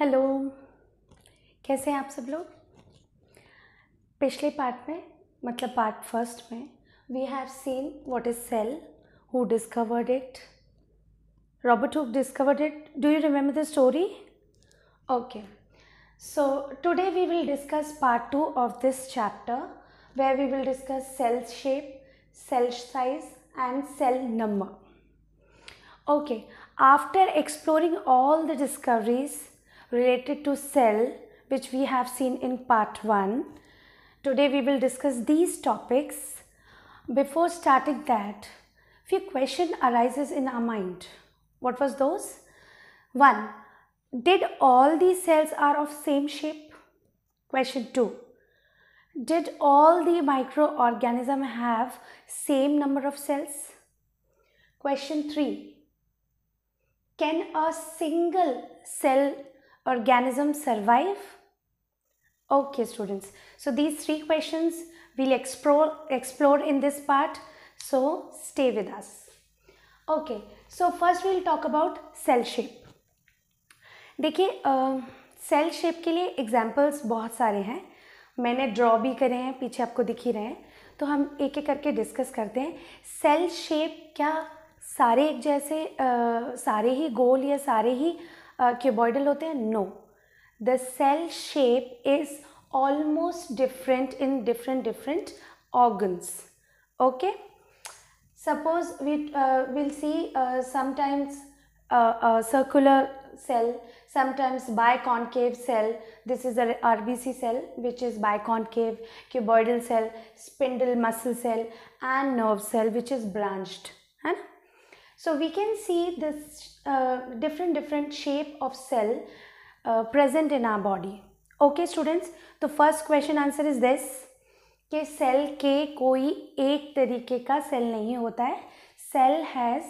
Hello कैसे हैं आप सब लोग पिछले पार्ट में मतलब पार्ट फर्स्ट में we have seen what is cell who discovered it Robert who discovered it do you remember the story okay so today we will discuss part two of this chapter where we will discuss cell shape, cell size and cell number. Okay, after exploring all the discoveries related to cell which we have seen in part 1. Today we will discuss these topics. Before starting that, few question arises in our mind. What was those? 1. Did all these cells are of same shape? Question 2. Did all the microorganism have same number of cells? Question 3. Can a single cell organism survive? Okay students, so these three questions we'll explore, explore in this part. So stay with us. Okay, so first we'll talk about cell shape. देखिए cell shape के लिए examples बहुत सारे हैं मैंने draw भी करे हैं पीछे आपको दिख ही रहे हैं तो हम एक एक करके डिस्कस करते हैं सेल शेप क्या सारे एक जैसे आ, सारे ही गोल या सारे ही Uh, cuboidal होते हैं no the cell shape is almost different different different organs okay suppose we uh, will see uh, sometimes a circular cell sometimes biconcave cell this is a rbc cell which is biconcave cuboidal cell spindle muscle cell and nerve cell which is branched and So we can see this uh, different different shape of cell uh, present in our body. Okay students, the first question answer is this ke cell ke koi ek tarike ka cell nahi hota hai Cell has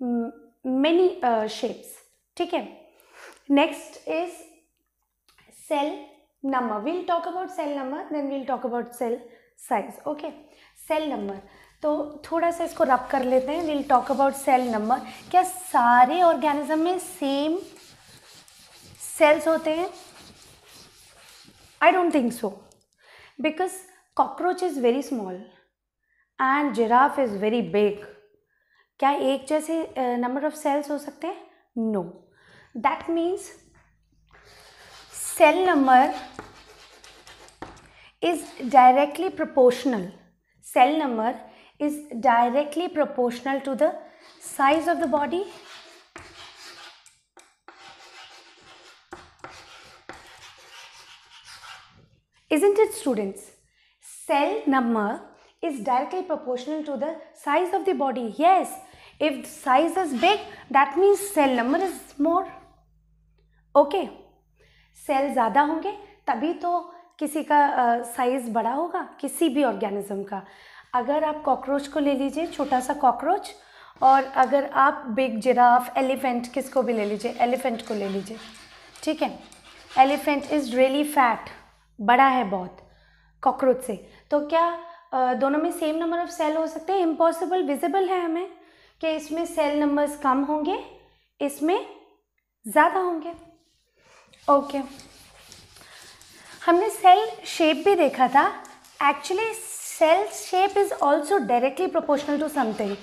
many uh, shapes. theek hai Next is cell number. We'll talk about cell number, then we'll talk about cell size. Okay, cell number. तो थोड़ा सा इसको रब कर लेते हैं will talk about cell number क्या सारे ऑर्गेनिज्म में सेम सेल्स होते हैं I don't think so because cockroach is very small and giraffe is very big क्या एक जैसे नंबर ऑफ सेल्स हो सकते हैं no that means cell number is directly proportional cell number is directly proportional to the size of the body isn't it students cell number is directly proportional to the size of the body yes if size is big that means cell number is more okay cell zyada honge tabhi to kisi ka uh, size bada hoga kisi bhi organism ka अगर आप cockroach को ले लीजिए छोटा सा cockroach और अगर आप बिग जिराफ एलिफेंट किसको भी ले लीजिए एलिफेंट को ले लीजिए ठीक है एलिफेंट इज़ रियली फैट बड़ा है बहुत कॉकरोच से तो क्या दोनों में सेम नंबर ऑफ सेल हो सकते हैं इम्पॉसिबल विजिबल है हमें कि इसमें सेल नंबर्स कम होंगे इसमें ज़्यादा होंगे ओके हमने सेल शेप भी देखा था actually cell shape is also directly proportional to something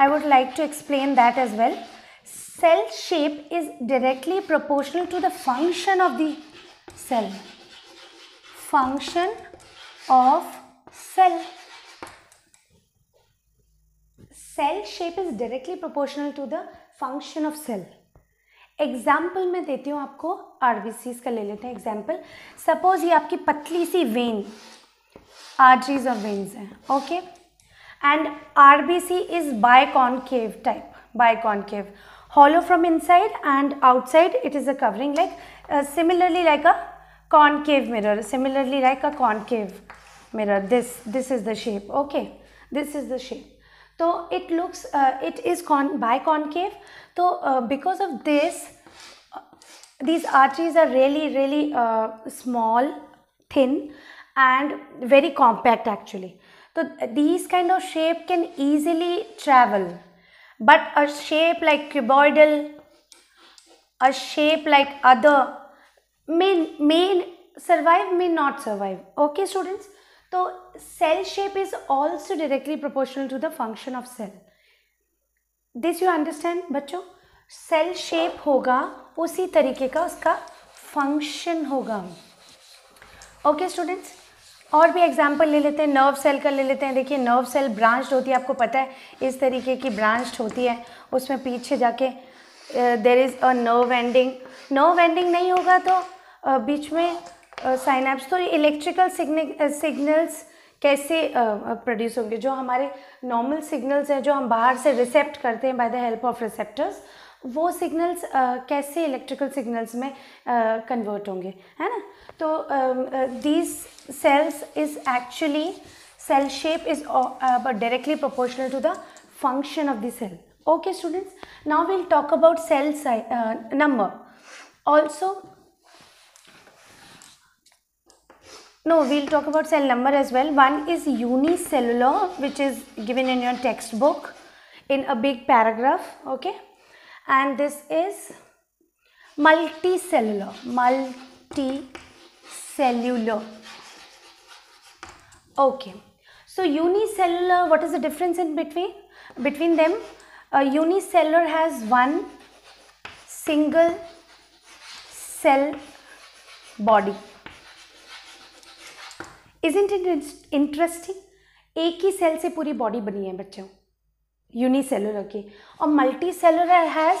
I would like to explain that as well cell shape is directly proportional to the function of the cell function of cell cell shape is directly proportional to the function of cell example मैं देती हूँ आपको RBC का ले लेते हैं example suppose ये आपकी पतली सी वेन आर्टरीज ऑफ वेन्स हैं okay and R B C is biconcave type biconcave hollow from inside and outside it is a covering like similarly like a concave mirror similarly like a concave mirror this this is the shape okay this is the shape तो it looks it is con biconcave तो because of this these arches are really really small thin and very compact actually. So these kind of shape can easily travel but a shape like cuboidal, a shape like other may, may survive may not survive. Okay students. So cell shape is also directly proportional to the function of cell. This you understand बच्चों cell shape होगा उसी तरीके का उसका function होगा okay students और भी example ले लेते हैं नर्व सेल का ले लेते हैं देखिए नर्व सेल ब्रांच्ड होती है आपको पता है इस तरीके की ब्रांच्ड होती है उसमें पीछे जाके there is a nerve ending nerve ending नहीं होगा तो uh, बीच में साइनैप्स uh, तो इलेक्ट्रिकल सिग्नल्स कैसे प्रोड्यूस uh, होंगे जो हमारे नॉर्मल सिग्नल्स हैं जो हम बाहर से रिसेप्ट करते हैं by the help of receptors वो सिग्नल्स कैसे इलेक्ट्रिकल सिग्नल्स में कन्वर्ट होंगे है ना तो these cells is actually cell shape is directly proportional to the function of the cell okay students now we'll talk about cell number also no we'll talk about cell number as well one is unicellular which is given in your text book in a big paragraph okay and this is multicellular multi cellular okay so unicellular what is the difference in between between them a unicellular has one single cell body isn't it interesting एक ही cell से पूरी body बनी है बच्चों unicellular okay. or multicellular has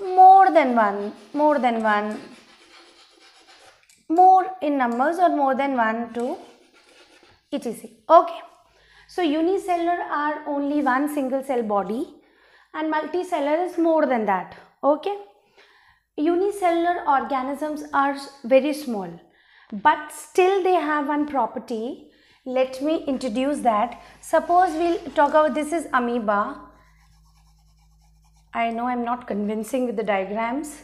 more than one more than one more in numbers or more than one to etc okay so unicellular are only one single cell body and multicellular is more than that okay unicellular organisms are very small but still they have one property let me introduce that suppose we'll talk about this is amoeba I know I'm not convincing with the diagrams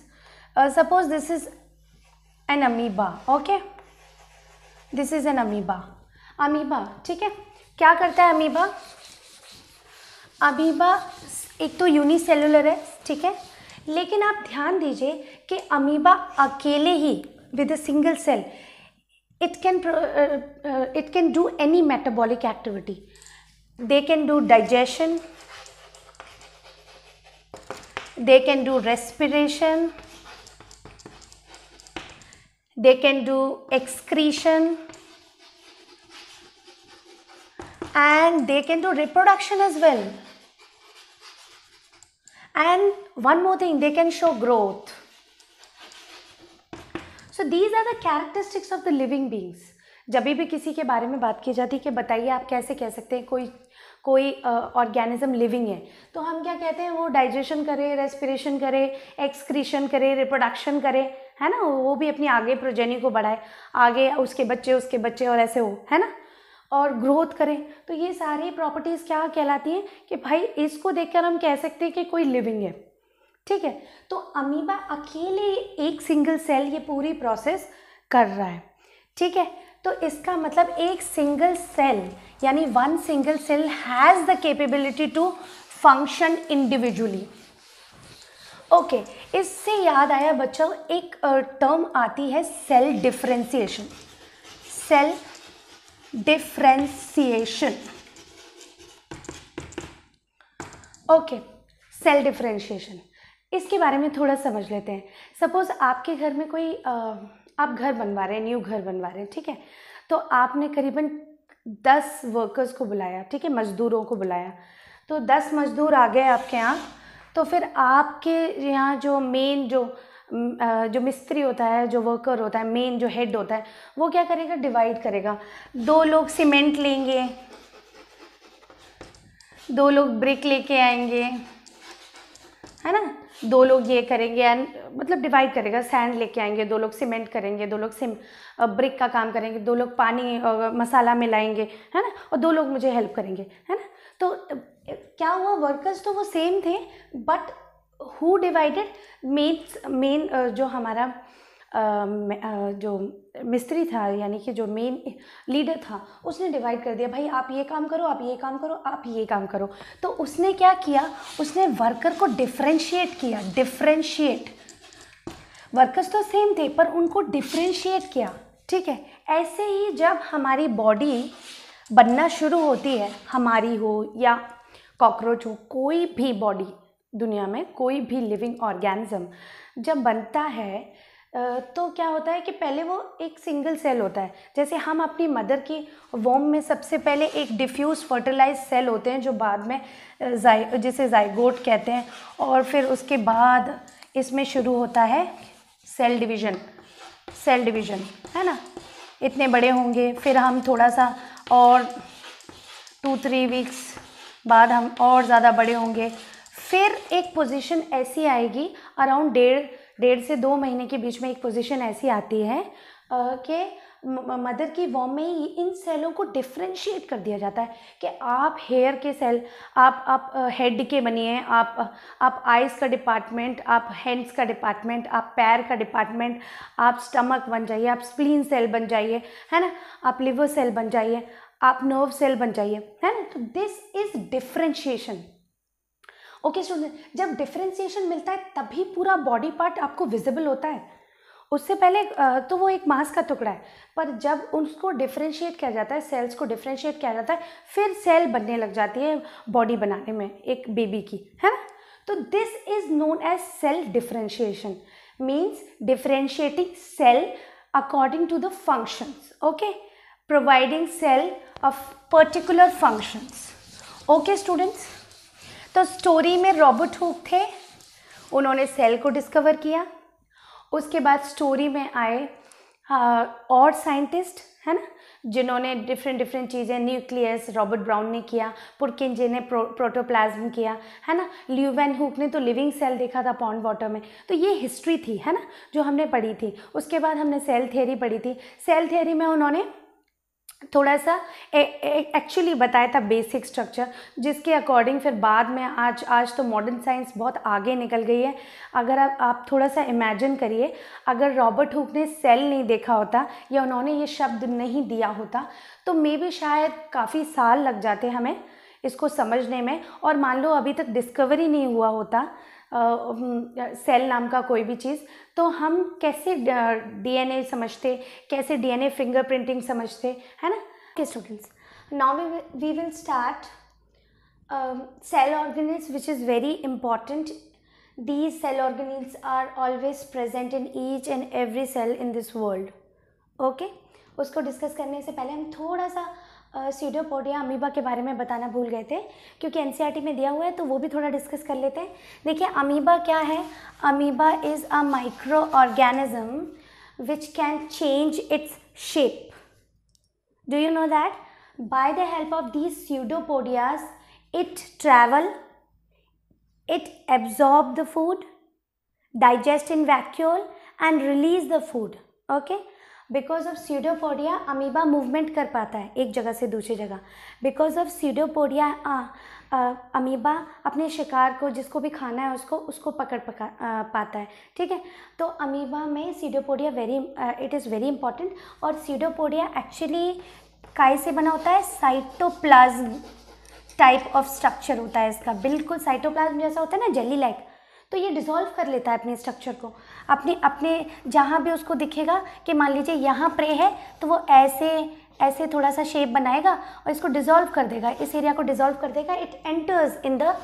uh, suppose this is an amoeba okay this is an amoeba amoeba theek hai kya karta hai amoeba amoeba ek to unicellular hai theek hai लेकिन आप ध्यान दीजिए कि amoeba अकेले ही with a single cell it can, uh, uh, it can do any metabolic activity. They can do digestion, they can do respiration, they can do excretion, and they can do reproduction as well. And one more thing, they can show growth. So these are the characteristics of the living beings जब भी किसी के बारे में बात की जाती है कि बताइए आप कैसे कह सकते हैं कोई कोई ऑर्गेनिज्म लिविंग है तो हम क्या कहते हैं वो डाइजेशन करे रेस्पिरेशन करे एक्सक्रीशन करे रिप्रोडक्शन करे है ना वो भी अपनी आगे प्रोजेनी को बढ़ाए आगे उसके बच्चे उसके बच्चे और ऐसे हो है ना और ग्रोथ करें तो ये सारी प्रॉपर्टीज़ क्या कहलाती हैं कि भाई इसको देखकर हम कह सकते हैं कि कोई लिविंग है ठीक है तो अमीबा अकेले एक सिंगल सेल ये पूरी प्रोसेस कर रहा है ठीक है तो इसका मतलब एक सिंगल सेल यानी one single cell has the capability to function individually okay इससे याद आया बच्चों एक टर्म आती है cell differentiation cell differentiation okay cell differentiation इसके बारे में थोड़ा समझ लेते हैं सपोज़ आपके घर में कोई आ, आप घर बनवा रहे हैं न्यू घर बनवा रहे हैं ठीक है तो आपने करीबन दस वर्कर्स को बुलाया ठीक है मज़दूरों को बुलाया तो दस मज़दूर आ गए आपके यहाँ तो फिर आपके यहाँ जो मेन जो जो मिस्त्री होता है जो वर्कर होता है मेन जो हेड होता है वो क्या करेगा डिवाइड करेगा दो लोग सीमेंट लेंगे दो लोग ब्रिक लेके आएंगे है ना दो लोग ये करेंगे एंड मतलब डिवाइड करेगा सैंड लेके आएंगे दो लोग सीमेंट करेंगे दो लोग सिम ब्रिक का काम करेंगे दो लोग पानी और मसाला मिलाएंगे है ना और दो लोग मुझे हेल्प करेंगे है ना तो क्या हुआ वर्कर्स तो वो सेम थे बट हु डिवाइडेड मेन्स मेन जो हमारा जो मिस्त्री था यानी कि जो मेन लीडर था उसने डिवाइड कर दिया भाई आप ये काम करो आप ये काम करो आप ये काम करो तो उसने क्या किया उसने वर्कर को डिफ्रेंशिएट किया डिफ्रेंशिएट वर्कर्स तो सेम थे पर उनको डिफ्रेंशिएट किया ठीक है ऐसे ही जब हमारी बॉडी बनना शुरू होती है हमारी हो या कॉकरोच हो कोई भी बॉडी दुनिया में कोई भी लिविंग ऑर्गेनिज्म जब बनता है तो क्या होता है कि पहले वो एक सिंगल सेल होता है जैसे हम अपनी मदर की वॉम में सबसे पहले एक डिफ्यूज़ फर्टिलाइज सेल होते हैं जो बाद में जाय जिसे जायगोट कहते हैं और फिर उसके बाद इसमें शुरू होता है सेल डिवीज़न सेल डिवीज़न है ना इतने बड़े होंगे फिर हम थोड़ा सा और टू थ्री वीक्स बाद हम और ज़्यादा बड़े होंगे फिर एक पोजीशन ऐसी आएगी अराउंड डेढ़ डेढ़ से दो महीने के बीच में एक पोजीशन ऐसी आती है कि मदर की वॉम में ही इन सेलों को डिफ्रेंशिएट कर दिया जाता है कि आप हेयर के सेल आप आप हेड के बनिए आप आप आइज़ का डिपार्टमेंट आप हैंड्स का डिपार्टमेंट आप पैर का डिपार्टमेंट आप स्टमक बन जाइए आप स्प्लीन सेल बन जाइए है ना आप लिवर सेल बन जाइए आप नर्व सेल बन जाइए है ना तो this is differentiation okay student जब डिफ्रेंसिएशन मिलता है तभी पूरा बॉडी पार्ट आपको विजिबल होता है उससे पहले तो वो एक मांस का टुकड़ा है पर जब उसको डिफ्रेंशिएट किया जाता है सेल्स को डिफ्रेंशिएट किया जाता है फिर सेल बनने लग जाती है बॉडी बनाने में एक बेबी की है ना तो this is known as cell differentiation means differentiating cell according to the functions okay providing cell of particular functions okay students तो स्टोरी में रॉबर्ट हुक थे उन्होंने सेल को डिस्कवर किया उसके बाद स्टोरी में आए और साइंटिस्ट है ना जिन्होंने डिफरेंट डिफरेंट चीज़ें न्यूक्लियस रॉबर्ट ब्राउन ने किया पुरकिन जी ने प्रो, प्रोटोप्लाज्म किया है ना ल्यूवेन हुक ने तो लिविंग सेल देखा था पॉन्ड वाटर में तो ये हिस्ट्री थी है ना जो हमने पढ़ी थी उसके बाद हमने सेल थ्योरी पढ़ी थी सेल थ्योरी में उन्होंने थोड़ा सा एक्चुअली बताया था बेसिक स्ट्रक्चर जिसके अकॉर्डिंग फिर बाद में आज आज तो मॉडर्न साइंस बहुत आगे निकल गई है अगर आप आप थोड़ा सा इमेजिन करिए अगर रॉबर्ट हुक ने सेल नहीं देखा होता या उन्होंने ये शब्द नहीं दिया होता तो मे भी शायद काफ़ी साल लग जाते हमें इसको समझने में और मान लो अभी तक डिस्कवरी नहीं हुआ होता सेल नाम का कोई भी चीज़ तो हम कैसे डीएनए समझते कैसे डीएनए फिंगरप्रिंटिंग समझते है ना के students now we will start cell organelles which is very important these cell organelles are always present in each and every cell in this world okay उसको डिस्कस करने से पहले हम थोड़ा सा सीडोपोडिया अमीबा के बारे में बताना भूल गए थे क्योंकि एन e में दिया हुआ है तो वो भी थोड़ा डिस्कस कर लेते हैं देखिए अमीबा क्या है amoeba is a microorganism which can change its shape do you know that the help of these pseudopodias it travel it absorb the food digest in vacuole and release the food okay okay because of pseudopodia amoeba movement कर पाता है एक जगह से दूसरी जगह because of pseudopodia amoeba अपने शिकार को जिसको भी खाना है उसको उसको पकड़ पका आ, पाता है ठीक है तो अमीबा में pseudopodia very it is very important और सीडोपोडिया एक्चुअली काय से बना होता है साइटोप्लाज्म टाइप ऑफ स्ट्रक्चर होता है इसका बिल्कुल साइटोप्लाज्म जैसा होता है ना जेली लाइक तो ये डिज़ोल्व कर लेता है अपने स्ट्रक्चर को अपने अपने जहाँ भी उसको दिखेगा कि मान लीजिए यहाँ प्रे है तो वो ऐसे ऐसे थोड़ा सा शेप बनाएगा और इसको डिज़ोल्व कर देगा इस एरिया को डिज़ोल्व कर देगा it enters in the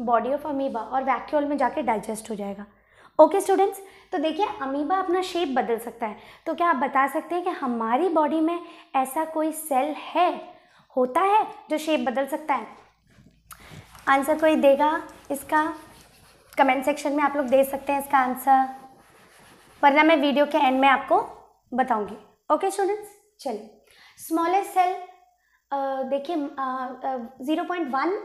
body of amoeba और वैक्यूल में जाके डाइजेस्ट हो जाएगा ओके स्टूडेंट्स तो देखिए अमीबा अपना शेप बदल सकता है तो क्या आप बता सकते हैं कि हमारी बॉडी में ऐसा कोई सेल है होता है जो शेप बदल सकता है आंसर कोई देगा इसका कमेंट सेक्शन में आप लोग दे सकते हैं इसका आंसर वरना मैं वीडियो के एंड में आपको बताऊंगी ओके स्टूडेंट्स चलिए स्मॉलेस्ट सेल देखिए zero point one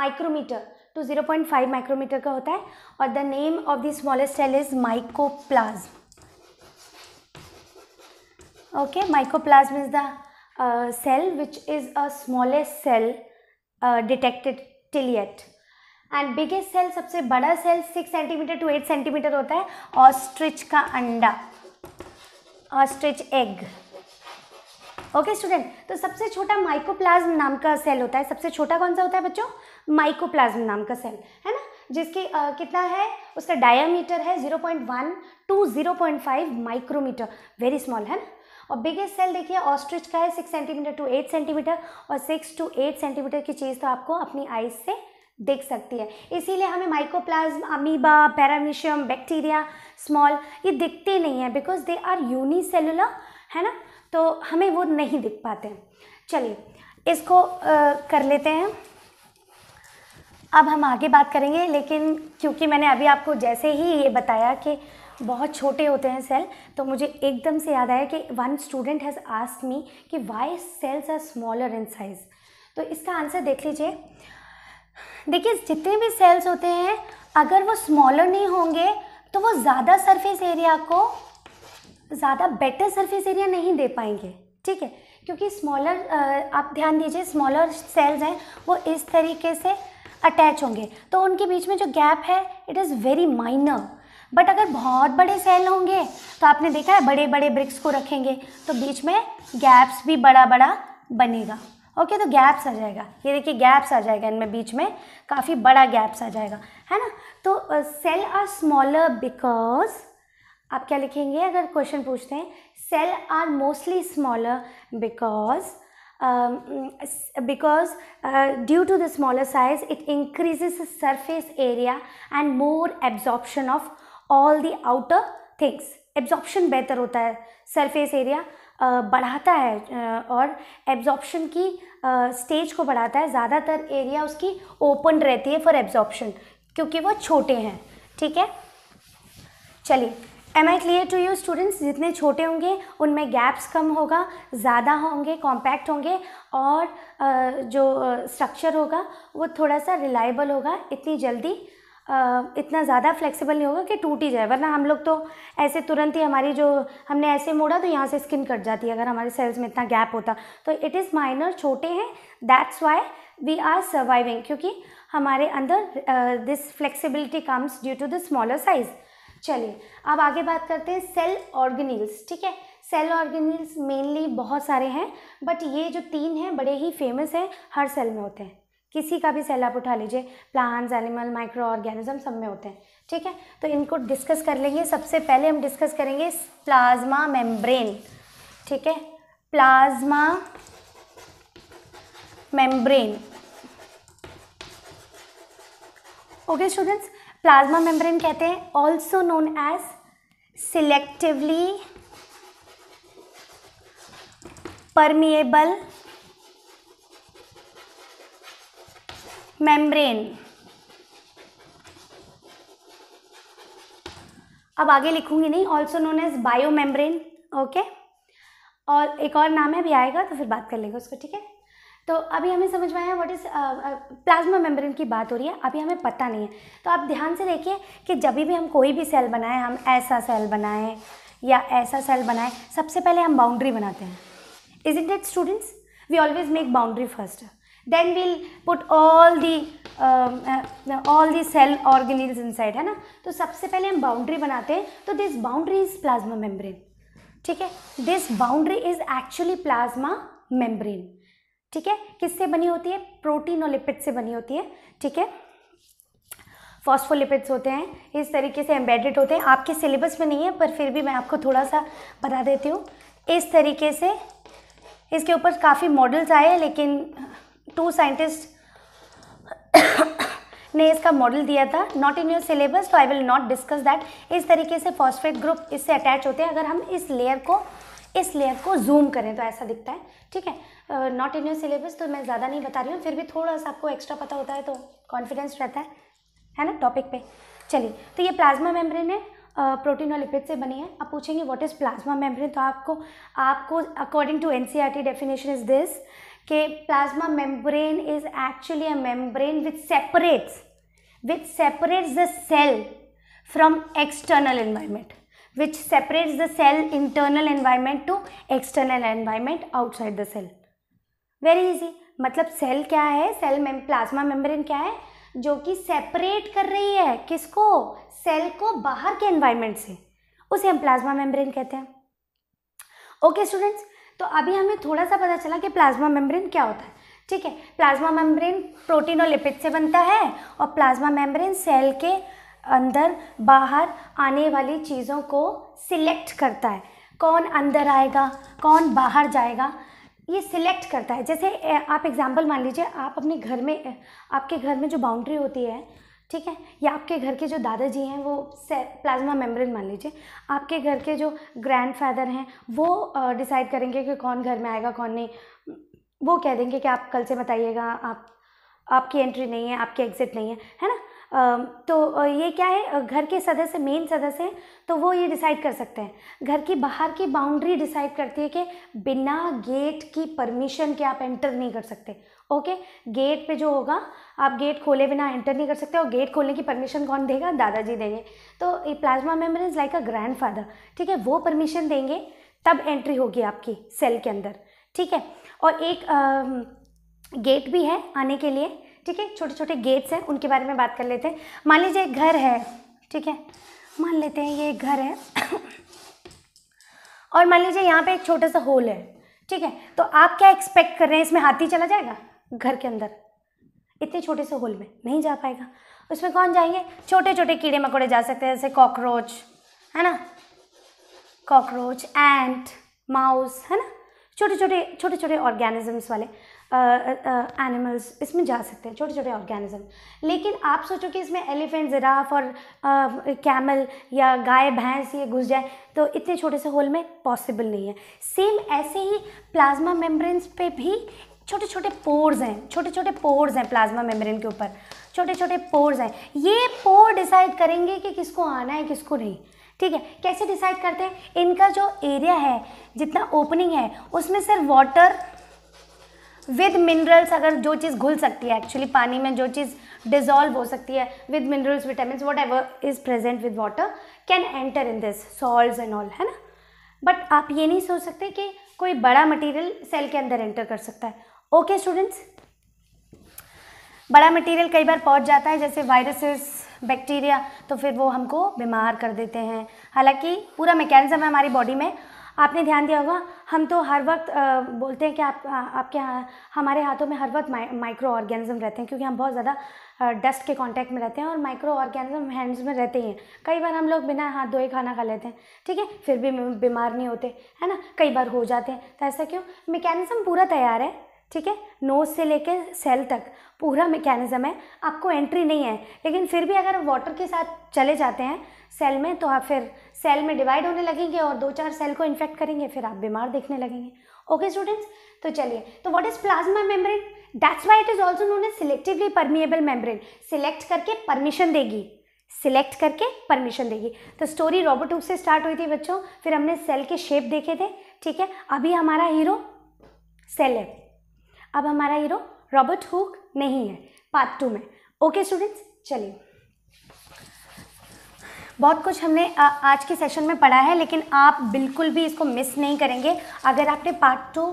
micrometer to zero point five micrometer का होता है और the name of the smallest cell is mycoplasma okay mycoplasma means the cell which is a smallest cell detected till yet and biggest cell सबसे बड़ा cell six centimeter to eight centimeter होता है ostrich का अंडा ऑस्ट्रिच एग ओके स्टूडेंट तो सबसे छोटा mycoplasma नाम का सेल होता है सबसे छोटा कौन सा होता है बच्चों माइकोप्लाज्म नाम का सेल है ना जिसकी आ, कितना है उसका डायामीटर है 0.1 टू 0.5 माइक्रोमीटर वेरी स्मॉल है ना और बिगेस्ट सेल देखिए ऑस्ट्रिच का है six centimeter to eight centimeter और सिक्स टू एट सेंटीमीटर की चीज़ तो आपको अपनी आइज से देख सकती है इसीलिए हमें mycoplasma amoeba paramecium bacteria small ये दिखते नहीं हैं बिकॉज दे आर यूनिसेलुलर है ना तो हमें वो नहीं दिख पाते चलिए इसको आ, कर लेते हैं अब हम आगे बात करेंगे लेकिन क्योंकि मैंने अभी आपको जैसे ही ये बताया कि बहुत छोटे होते हैं सेल तो मुझे एकदम से याद आया कि one student has ask me कि why cells are smaller in size तो इसका आंसर देख लीजिए देखिए जितने भी सेल्स होते हैं अगर वो स्मॉलर नहीं होंगे तो वो ज़्यादा सरफेस एरिया को ज़्यादा बेटर सरफेस एरिया नहीं दे पाएंगे ठीक है क्योंकि स्मॉलर आप ध्यान दीजिए स्मॉलर सेल्स हैं वो इस तरीके से अटैच होंगे तो उनके बीच में जो गैप है it is very minor but अगर बहुत बड़े सेल होंगे तो आपने देखा है बड़े बड़े ब्रिक्स को रखेंगे तो बीच में गैप्स भी बड़ा बड़ा बनेगा ओके तो गैप्स आ जाएगा ये देखिए गैप्स आ जाएगा इनमें बीच में काफ़ी बड़ा गैप्स आ जाएगा है ना तो सेल आर स्मॉलर बिकॉज आप क्या लिखेंगे अगर क्वेश्चन पूछते हैं cell are mostly smaller because because due to the smaller size it increases surface area and more absorption of all the outer things absorption बेहतर होता है सरफेस एरिया बढ़ाता है और एब्जॉर्प्शन की स्टेज को बढ़ाता है ज़्यादातर एरिया उसकी ओपन रहती है फॉर एब्जॉर्प्शन क्योंकि वो छोटे हैं ठीक है चलिए am I clear to you students जितने छोटे होंगे उनमें गैप्स कम होगा ज़्यादा होंगे कॉम्पैक्ट होंगे और जो स्ट्रक्चर होगा वो थोड़ा सा रिलायबल होगा इतनी जल्दी इतना ज़्यादा फ्लेक्सिबल नहीं होगा कि टूट ही जाए वरना हम लोग तो ऐसे तुरंत ही हमारी जो हमने ऐसे मोड़ा तो यहाँ से स्किन कट जाती है अगर हमारे सेल्स में इतना गैप होता तो इट इज़ माइनर छोटे हैं that's why we are surviving क्योंकि हमारे अंदर this flexibility comes due to the smaller size चलिए अब आगे बात करते हैं सेल ऑर्गेनिल्स ठीक है सेल ऑर्गेनिल्स मेनली बहुत सारे हैं बट ये जो तीन हैं बड़े ही फेमस हैं हर सेल में होते हैं किसी का भी सेल आप उठा लीजिए प्लांट्स एनिमल माइक्रो ऑर्गेनिज्म सब में होते हैं ठीक है तो इनको डिस्कस कर लेंगे सबसे पहले हम डिस्कस करेंगे प्लाज्मा मेम्ब्रेन ठीक है plasma membrane okay students plasma membrane कहते हैं also known as selectively permeable membrane अब आगे लिखूंगी नहीं also known as bio membrane okay और एक और नाम है भी आएगा तो फिर बात कर लेंगे उसको ठीक है तो अभी हमें समझ में आया व्हाट इज़ प्लाज्मा मेम्ब्रेन की बात हो रही है अभी हमें पता नहीं है तो आप ध्यान से देखिए कि जब भी हम कोई भी सेल बनाएं हम ऐसा सेल बनाएं या ऐसा सेल बनाएं सबसे पहले हम बाउंड्री बनाते हैं is it that students we always make boundary first then we'll put all the all the cell organelles inside है ना तो सबसे पहले हम बाउंड्री बनाते हैं तो this boundary is plasma membrane ठीक है this boundary is actually plasma membrane ठीक है किससे बनी होती है प्रोटीन और लिपिड से बनी होती है ठीक है फॉस्फोलिपिड्स होते हैं इस तरीके से एम्बेडेड होते हैं आपके सिलेबस में नहीं है पर फिर भी मैं आपको थोड़ा सा बता देती हूँ इस तरीके से इसके ऊपर काफ़ी मॉडल्स आए हैं लेकिन टू साइंटिस्ट ने इसका मॉडल दिया था नॉट इन योर सिलेबस तो I will not discuss that इस तरीके से फॉस्फेट ग्रुप इससे अटैच होते हैं अगर हम इस लेयर को इस लेयर को जूम करें तो ऐसा दिखता है ठीक है नॉट इन योर सिलेबस तो मैं ज़्यादा नहीं बता रही हूँ फिर भी थोड़ा सा आपको एक्स्ट्रा पता होता है तो कॉन्फिडेंस रहता है है ना टॉपिक पे चलिए तो ये प्लाज्मा मेम्ब्रेन है प्रोटीन uh, और लिपिड से बनी है आप पूछेंगे व्हाट इज़ प्लाज्मा मेम्ब्रेन तो आपको आपको according to an definition is this कि plasma membrane is actually a membrane which separates which separates the cell from external environment which separates the cell internal environment to external environment outside the cell very easy मतलब cell क्या है cell ma'am plasma membrane क्या है जो कि separate कर रही है किसको सेल को बाहर के एनवायरमेंट से उसे हम प्लाज्मा मेम्ब्रेन कहते हैं ओके स्टूडेंट्स तो अभी हमें थोड़ा सा पता चला कि प्लाज्मा मेम्ब्रेन क्या होता है ठीक है प्लाज्मा मेम्ब्रेन प्रोटीन और लिपिड से बनता है और प्लाज्मा मेम्ब्रेन सेल के अंदर बाहर आने वाली चीज़ों को सिलेक्ट करता है कौन अंदर आएगा कौन बाहर जाएगा ये सिलेक्ट करता है जैसे आप एग्जांपल मान लीजिए आप अपने घर में आपके घर में जो बाउंड्री होती है ठीक है या आपके घर के जो दादाजी हैं वो प्लाज्मा मेम्ब्रेन मान लीजिए आपके घर के जो ग्रैंडफादर हैं वो डिसाइड करेंगे कि कौन घर में आएगा कौन नहीं वो कह देंगे कि आप कल से बताइएगा आप आपकी एंट्री नहीं है आपकी एग्ज़िट नहीं है है ना तो ये क्या है घर के सदस्य मेन सदस्य हैं तो वो ये डिसाइड कर सकते हैं घर की बाहर की बाउंड्री डिसाइड करती है कि बिना गेट की परमिशन के आप एंटर नहीं कर सकते ओके गेट पे जो होगा आप गेट खोले बिना एंटर नहीं कर सकते और गेट खोलने की परमिशन कौन देगा दादाजी देंगे तो ये plasma membrane is like a grandfather ठीक है वो परमिशन देंगे तब एंट्री होगी आपकी सेल के अंदर ठीक है और एक आ, गेट भी है आने के लिए ठीक है छोटे छोटे गेट्स हैं उनके बारे में बात कर लेते हैं मान लीजिए एक घर है ठीक है मान लेते हैं ये एक घर है और मान लीजिए यहाँ पे एक छोटा सा होल है ठीक है तो आप क्या एक्सपेक्ट कर रहे हैं इसमें हाथी चला जाएगा घर के अंदर इतने छोटे से होल में नहीं जा पाएगा उसमें कौन जाएंगे छोटे छोटे कीड़े मकोड़े जा सकते हैं जैसे कॉकरोच है ना कॉकरोच एंट माउस है ना छोटे छोटे छोटे छोटे ऑर्गेनिजम्स वाले एनिमल्स इसमें जा सकते हैं छोटे छोटे ऑर्गेनिज्म लेकिन आप सोचो कि इसमें एलिफेंट ज़िराफ और कैमल या गाय भैंस ये घुस जाए तो इतने छोटे से होल में पॉसिबल नहीं है सेम ऐसे ही प्लाज्मा मेम्ब्रेन्स पे भी छोटे छोटे पोर्स हैं छोटे छोटे पोर्स हैं प्लाज्मा मेम्ब्रेन के ऊपर छोटे छोटे पोर्स हैं ये पोर डिसाइड करेंगे कि किसको आना है किसको नहीं ठीक है कैसे डिसाइड करते हैं इनका जो एरिया है जितना ओपनिंग है उसमें सिर्फ वाटर विद मिनरल्स अगर जो चीज़ घुल सकती है एक्चुअली पानी में जो चीज़ डिजॉल्व हो सकती है with minerals vitamin whatever is present with water can enter in this salt and all है ना बट आप ये नहीं सोच सकते कि कोई बड़ा मटेरियल सेल के अंदर एंटर कर सकता है ओके स्टूडेंट्स बड़ा मटेरियल कई बार पहुंच जाता है जैसे वायरसेस बैक्टीरिया तो फिर वो हमको बीमार कर देते हैं हालांकि पूरा मैकेनिज़्म है हमारी बॉडी में आपने ध्यान दिया होगा हम तो हर वक्त आ, बोलते हैं कि आप आ, आपके हाँ, हमारे हाथों में हर वक्त माइ, माइक्रो ऑर्गेनिज्म रहते हैं क्योंकि हम बहुत ज़्यादा डस्ट के कांटेक्ट में रहते हैं और माइक्रो ऑर्गेनिज्म हैंड्स में रहते ही हैं कई बार हम लोग बिना हाथ धोए खाना खा लेते हैं ठीक है फिर भी बीमार नहीं होते है ना कई बार हो जाते हैं तो ऐसा क्यों मैकेनिज़्म पूरा तैयार है ठीक है नोज से लेके सेल तक पूरा मैकेनिज़्म है आपको एंट्री नहीं है लेकिन फिर भी अगर वाटर के साथ चले जाते हैं सेल में तो आप फिर सेल में डिवाइड होने लगेंगे और दो चार सेल को इन्फेक्ट करेंगे फिर आप बीमार देखने लगेंगे ओके स्टूडेंट्स तो चलिए तो what is plasma membrane that's why it is also known as selectively permeable membrane select करके परमिशन देगी सिलेक्ट करके परमिशन देगी तो स्टोरी रोबोटूब से स्टार्ट हुई थी बच्चों फिर हमने सेल के शेप देखे थे ठीक है अभी हमारा हीरो सेल है अब हमारा हीरो रॉबर्ट हुक नहीं है पार्ट टू में ओके स्टूडेंट्स चलिए बहुत कुछ हमने आज के सेशन में पढ़ा है लेकिन आप बिल्कुल भी इसको मिस नहीं करेंगे अगर आपने पार्ट टू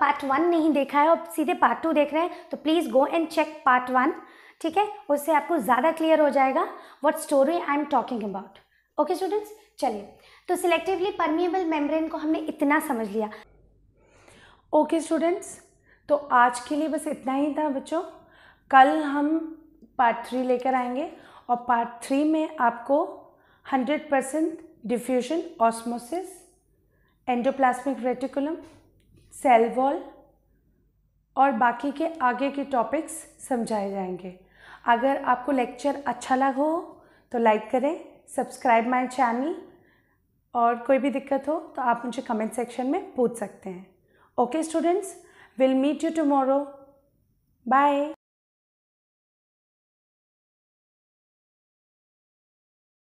पार्ट वन नहीं देखा है और सीधे पार्ट टू देख रहे हैं तो please go and check part one ठीक है उससे आपको ज़्यादा क्लियर हो जाएगा what story I am talking about okay students चलिए तो सिलेक्टिवली परमिएबल मेम्ब्रेन को हमने इतना समझ लिया ओके okay, स्टूडेंट्स तो आज के लिए बस इतना ही था बच्चों कल हम पार्ट थ्री लेकर आएंगे और पार्ट थ्री में आपको hundred percent diffusion osmosis endoplasmic reticulum cell wall और बाकी के आगे के टॉपिक्स समझाए जाएंगे अगर आपको लेक्चर अच्छा लगा हो तो लाइक करें सब्सक्राइब माय चैनल और कोई भी दिक्कत हो तो आप मुझे कमेंट सेक्शन में पूछ सकते हैं okay students We'll meet you tomorrow. Bye.